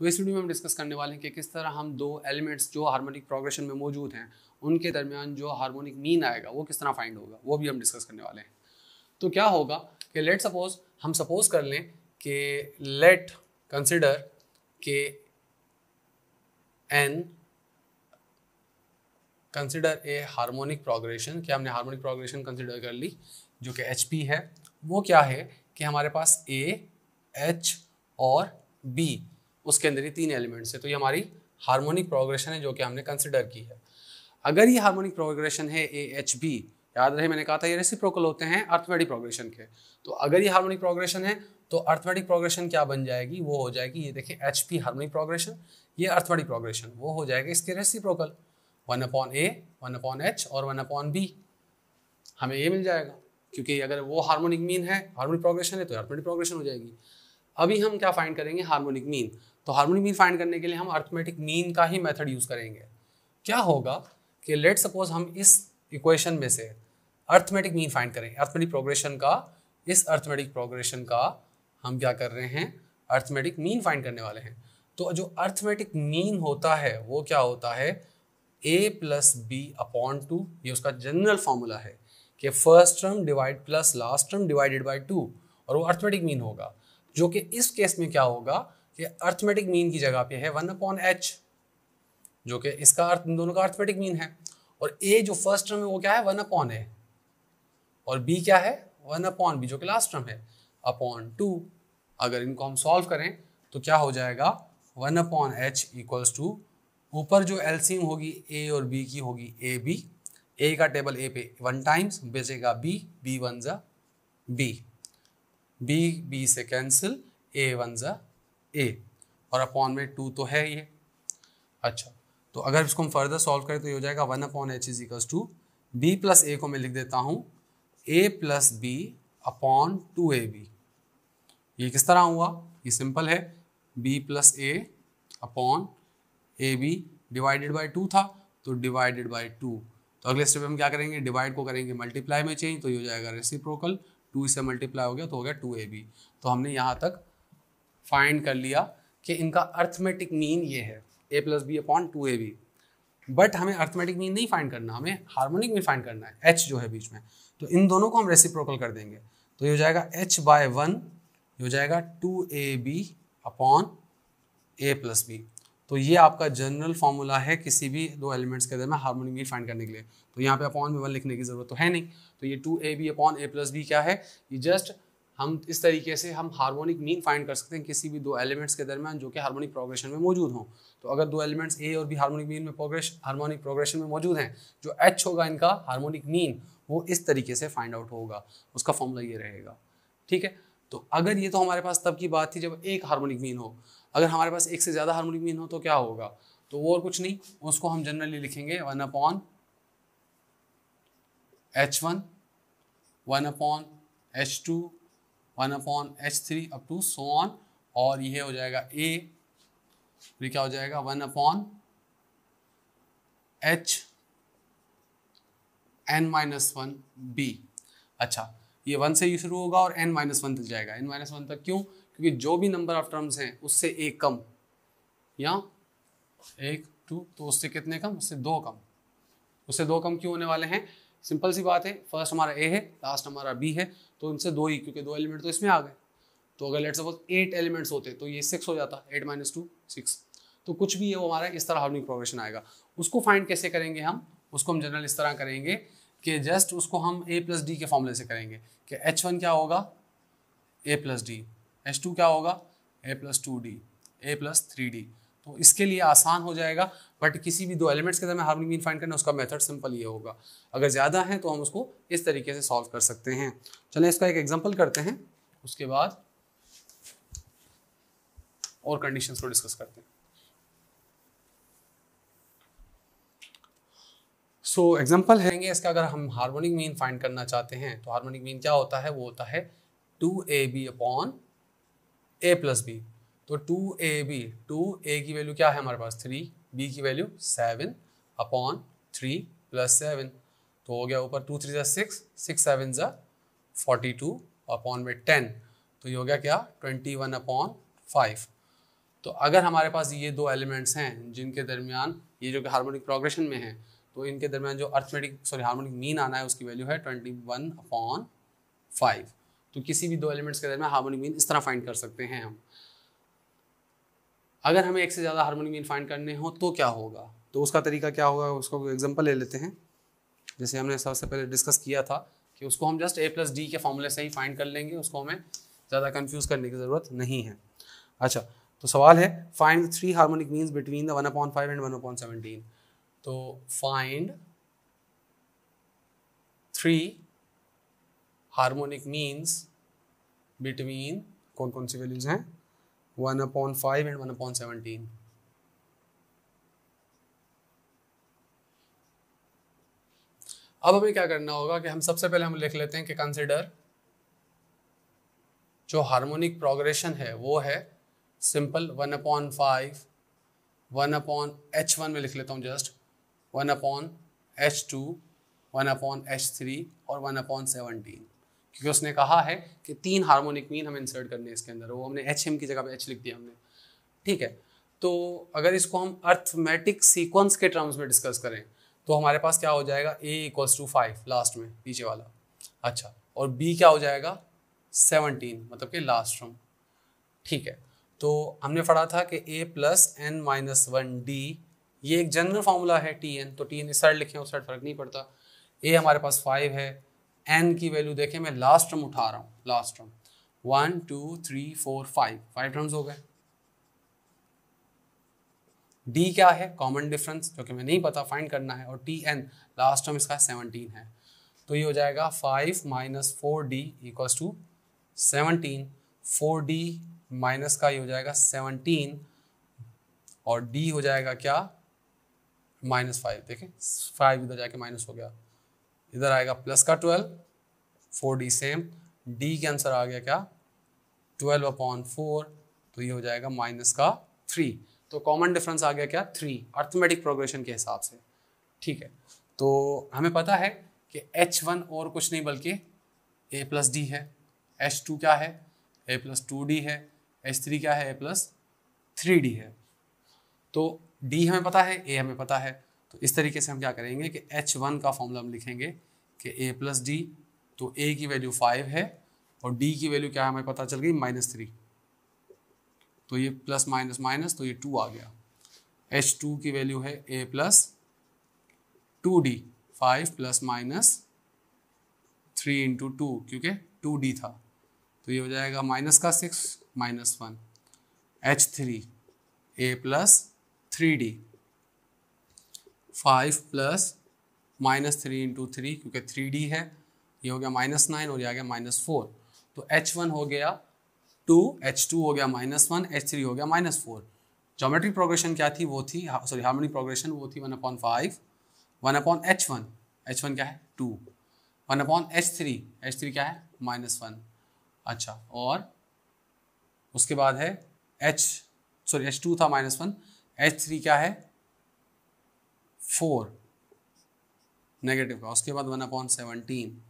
तो इस वीडियो में हम डिस्कस करने वाले हैं कि किस तरह हम दो एलिमेंट्स जो हार्मोनिक प्रोग्रेशन में मौजूद हैं उनके दरमियान जो हार्मोनिक मीन आएगा वो किस तरह फाइंड होगा वो भी हम डिस्कस करने वाले हैं तो क्या होगा कि लेट सपोज हम सपोज कर लें कि लेट कंसिडर के एन कंसिडर ए हारमोनिक प्रोग्रेशन क्या हमने हारमोनिक प्रोग्रेशन कंसिडर कर ली जो कि एच है वो क्या है कि हमारे पास ए एच और बी उसके अंदर ही तीन एलिमेंट्स है तो ये हमारी हार्मोनिक प्रोग्रेशन है जो कि हमने कंसिडर की है अगर ये हार्मोनिक प्रोग्रेशन है ए एच बी याद रहे मैंने कहा था ये रेसिप्रोकल होते हैं अर्थमेटिक प्रोग्रेशन के तो अगर ये हार्मोनिक प्रोग्रेशन है तो अर्थमेटिक प्रोग्रेशन क्या बन जाएगी वो हो जाएगी ये देखें एच पी हार्मोनिक प्रोग्रेशन ये अर्थमेटिक प्रोग्रेशन वो हो जाएगा इसके reciprocal one upon a one upon h और वन अपॉन बी हमें ये मिल जाएगा क्योंकि अगर वो हार्मोनिक मीन है हार्मोनिक प्रोग्रेशन है तो हार्मोनिक प्रोग्रेशन हो जाएगी अभी हम क्या फाइंड करेंगे हार्मोनिक मीन तो हार्मोनिक मीन फाइंड करने के लिए हम अर्थमेटिक मीन का ही मेथड यूज़ करेंगे क्या होगा कि लेट सपोज हम इस इक्वेशन में से अर्थमेटिक मीन फाइंड करें अर्थमेटिक प्रोग्रेशन का इस अर्थमेटिक प्रोग्रेशन का हम क्या कर रहे हैं अर्थमेटिक मीन फाइंड करने वाले हैं तो जो अर्थमेटिक मीन होता है वो क्या होता है a plus b upon two ये उसका जनरल फॉर्मूला है कि first term divide plus last term divided by two और वो अर्थमेटिक मीन होगा जो कि इस केस में क्या होगा कि अर्थमेटिक मीन की जगह पे है वन अपॉन एच जो कि इसका अर्थ दोनों का अर्थमेटिक मीन है और ए जो फर्स्ट टर्म है वो क्या है वन अपॉन ए और बी क्या है वन अपॉन बी जो कि लास्ट टर्म है अपॉन टू अगर इनको हम सॉल्व करें तो क्या हो जाएगा one upon h equals to ऊपर जो एल्सीम होगी ए और बी की होगी ए बी ए का टेबल ए पे वन टाइम्स बेचेगा बी बी वन ज़ा बी बी बी से कैंसिल ए वन ज़ा ए और अपॉन में टू तो है ये अच्छा तो अगर इसको हम फर्दर सॉल्व करें तो ये हो जाएगा one upon h is two b plus a को मैं लिख देता हूँ a plus b upon two a b ये किस तरह हुआ ये सिंपल है b plus a upon a b divided by two था तो डिवाइडेड बाई टू तो अगले स्टेप में हम क्या करेंगे डिवाइड को करेंगे मल्टीप्लाई में चेंज तो ये हो जाएगा रेसिप्रोकल टू से मल्टीप्लाई हो गया तो हो गया टू ए बी तो हमने यहाँ तक फाइंड कर लिया कि इनका अर्थमेटिक मीन ये है a plus b upon two a b but हमें अर्थमेटिक मीन नहीं फाइंड करना हमें हार्मोनिक मीन फाइंड करना है एच जो है बीच में तो इन दोनों को हम रेसिप्रोकल कर देंगे तो ये हो जाएगा एच बाय वन ये हो जाएगा two a b upon a plus b तो ये आपका जनरल फॉर्मूला है किसी भी दो एलिमेंट्स के दरमियान हार्मोनिक नीड फाइंड करने के लिए तो यहाँ पे अपॉन में वन लिखने की जरूरत तो है नहीं तो ये two a b upon a plus b क्या है ये जस्ट हम इस तरीके से हम हार्मोनिक मीन फाइंड कर सकते हैं किसी भी दो एलिमेंट्स के दरमियान जो कि हार्मोनिक प्रोग्रेशन में मौजूद हों तो अगर दो एलिमेंट्स ए और बी हार्मोनिक मीन में प्रोग्रेश हार्मोनिक प्रोग्रेशन में मौजूद हैं जो एच होगा इनका हार्मोनिक मीन वो इस तरीके से फाइंड आउट होगा उसका फॉर्मूला ये रहेगा ठीक है तो अगर ये तो हमारे पास तब की बात थी जब एक हार्मोनिक मीन हो अगर हमारे पास एक से ज़्यादा हार्मोनिक मीन हो तो क्या होगा तो वो और कुछ नहीं उसको हम जनरली लिखेंगे one upon h one one upon h two one upon h three up to so on और यह हो जाएगा ए फिर क्या हो जाएगा one upon h n minus one b अच्छा ये वन से ही शुरू होगा और एन माइनस वन तक जाएगा एन माइनस वन तक क्यों क्योंकि जो भी नंबर ऑफ टर्म्स हैं उससे एक कम या एक टू तो उससे कितने कम उससे दो कम उससे दो कम क्यों होने वाले हैं सिंपल सी बात है फर्स्ट हमारा ए है लास्ट हमारा बी है तो उनसे दो ही क्योंकि दो एलिमेंट तो इसमें आ गए तो अगर लेट सपोज एट एलिमेंट्स होते तो ये सिक्स हो जाता एट माइनस टू सिक्स तो कुछ भी है वो हमारा इस तरह हार्मोनिक प्रोग्रेशन आएगा उसको फाइंड कैसे करेंगे हम उसको हम जनरल इस तरह करेंगे कि जस्ट उसको हम ए प्लस डी के फॉर्मूले से करेंगे कि एच वन क्या होगा a plus d s two क्या होगा a plus two d a plus three d तो इसके लिए आसान हो जाएगा बट किसी भी दो एलिमेंट्स के अंदर हार्मोनिक मीन फाइंड करना उसका मेथड सिंपल ये होगा अगर ज़्यादा है तो हम उसको इस तरीके से सॉल्व कर सकते हैं चलें इसका एक एग्जाम्पल करते हैं उसके बाद और कंडीशन को डिस्कस करते हैं सो so, एग्जाम्पल है इसका अगर हम हार्मोनिक मीन फाइंड करना चाहते हैं तो हार्मोनिक मीन क्या होता है वो होता है two a b upon a plus b तो two a b two a की वैल्यू क्या है हमारे पास थ्री बी की value seven upon three plus seven तो हो गया ऊपर टू थ्री ज़ा सिक्स सिक्स सेवन ज़ा फोर्टी टू अपॉन में टेन तो ये हो गया क्या ट्वेंटी वन अपॉन फाइव तो अगर हमारे पास ये दो एलिमेंट्स हैं जिनके दरमियान ये जो कि हार्मोनिक प्रोग्रेशन में है तो इनके दरमियान जो अर्थमेटिक सॉरी हार्मोनिक मीन आना है उसकी वैल्यू है ट्वेंटी वन अपॉन फाइव तो किसी भी दो एलिमेंट्स के दरमियान हार्मोनिक मीन इस तरह फाइंड कर सकते हैं हम अगर हमें एक से ज़्यादा हार्मोनिक मीन फाइंड करने हो तो क्या होगा तो उसका तरीका क्या होगा उसको एग्जाम्पल ले लेते हैं जैसे हमने सबसे पहले डिस्कस किया था कि उसको हम जस्ट ए प्लस डी के फॉर्मूले से ही फाइंड कर लेंगे उसको हमें ज़्यादा कन्फ्यूज़ करने की ज़रूरत नहीं है अच्छा तो सवाल है find three harmonic means between the one upon five and one upon seventeen तो find three harmonic means between कौन कौन सी वैल्यूज हैं one upon five and one upon seventeen अब हमें क्या करना होगा कि हम सबसे पहले हम लिख लेते हैं कि कंसिडर जो हार्मोनिक प्रोग्रेशन है वो है simple one upon five one upon h one में लिख लेता हूँ just one upon h two one upon h three और वन अपॉन सेवनटीन क्योंकि उसने कहा है कि तीन हार्मोनिक मीन हम इंसर्ट करने हैं इसके अंदर वो हमने एच एम की जगह पे एच लिख दिया हमने ठीक है तो अगर इसको हम अर्थमेटिक सीक्वेंस के टर्म्स में डिस्कस करें तो हमारे पास क्या हो जाएगा a equals to five last में पीछे वाला अच्छा और बी क्या हो जाएगा सेवनटीन मतलब कि लास्ट टर्म ठीक है तो हमने पढ़ा था कि a plus n minus one d ये एक जनरल फार्मूला है टी एन तो टी एन इस साइड लिखे उस साइड फर्क नहीं पड़ता ए हमारे पास फाइव है एन की वैल्यू देखें मैं लास्ट टर्म उठा रहा हूँ last term one two three four five five terms हो गए डी क्या है कॉमन डिफरेंस जो कि मैं नहीं पता फाइंड करना है और टी एन लास्ट टर्म इसका सेवनटीन है तो ये हो जाएगा five minus four d equals to seventeen four d minus का ये हो जाएगा सेवनटीन और डी हो जाएगा क्या माइनस फाइव देखें फाइव इधर जाके माइनस हो गया इधर आएगा प्लस का twelve four d same d के आंसर आ गया क्या ट्वेल्व अपॉन फोर तो ये हो जाएगा माइनस का थ्री तो कॉमन डिफरेंस आ गया क्या थ्री अर्थमेटिक प्रोग्रेशन के हिसाब से ठीक है तो हमें पता है कि एच वन और कुछ नहीं बल्कि ए प्लस डी है एच टू क्या है ए प्लस टू डी है एच थ्री क्या है ए प्लस थ्री डी है तो डी हमें पता है ए हमें पता है तो इस तरीके से हम क्या करेंगे कि एच वन का फॉर्मूला हम लिखेंगे कि ए प्लस डी तो ए की वैल्यू फाइव है और डी की वैल्यू क्या है हमें पता चल गई माइनस थ्री तो ये प्लस माइनस माइनस तो ये टू आ गया एच टू की वैल्यू है a plus two d five plus minus three into two क्योंकि टू डी था तो ये हो जाएगा माइनस का six minus one h three a plus three d five plus minus three into three क्योंकि थ्री डी है ये हो गया माइनस नाइन और ये आ गया माइनस फोर तो एच वन हो गया टू एच टू हो गया माइनस वन एच थ्री हो गया माइनस फोर जोमेट्रिक प्रोग्रेशन क्या थी वो थी सॉरी हार्मोनिक प्रोग्रेशन वो थी one upon five one upon h one h one क्या है two one upon h three h three क्या है माइनस वन अच्छा और उसके बाद है एच सॉरी एच टू था माइनस वन एच थ्री क्या है फोर नेगेटिव का उसके बाद वन अपॉन सेवनटीन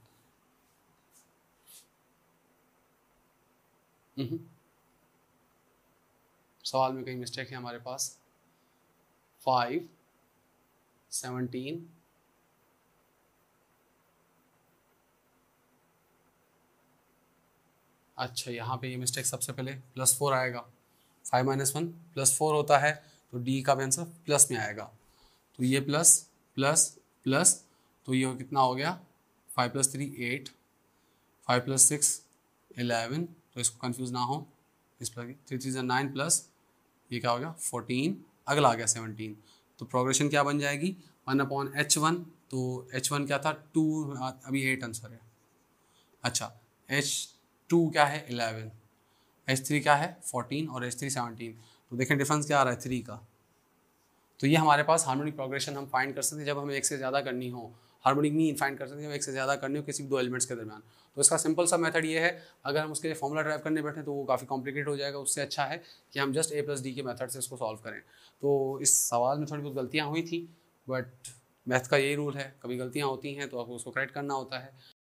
हम्म। सवाल में कहीं मिस्टेक है हमारे पास फाइव सेवनटीन अच्छा यहाँ पे ये मिस्टेक सबसे पहले प्लस फोर आएगा five minus one plus four होता है तो डी का भी आंसर प्लस में आएगा तो ये प्लस प्लस प्लस तो ये कितना हो गया five plus three eight five plus six eleven तो इसको कंफ्यूज ना हो इस पर थ्री थ्री नाइन प्लस ये क्या हो गया फोर्टीन अगला आ गया सेवनटीन तो प्रोग्रेशन क्या बन जाएगी वन अपॉन एच वन तो एच वन क्या था टू अभी एट आंसर है अच्छा एच टू क्या है एलेवन एच थ्री क्या है फोर्टीन और एच थ्री सेवनटीन तो देखें डिफरेंस क्या आ रहा है थ्री का तो ये हमारे पास हार्मोनिक प्रोग्रेशन हम फाइंड कर सकते हैं जब हमें एक से ज़्यादा करनी हो हार्मोनिक नहीं फाइंड कर सकते हम एक से ज़्यादा करनी हो किसी भी दो एलिमेंट्स के दरमियान तो इसका सिंपल सा मेथड ये है अगर हम उसके लिए फॉर्मूला ड्राइव करने बैठे तो वो काफ़ी कॉम्प्लिकेट हो जाएगा उससे अच्छा है कि हम जस्ट ए प्लस डी के मेथड से इसको सॉल्व करें तो इस सवाल में थोड़ी बहुत गलतियाँ हुई थी बट मैथ का यही रूल है कभी गलतियाँ होती हैं तो आपको उसको करेक्ट करना होता है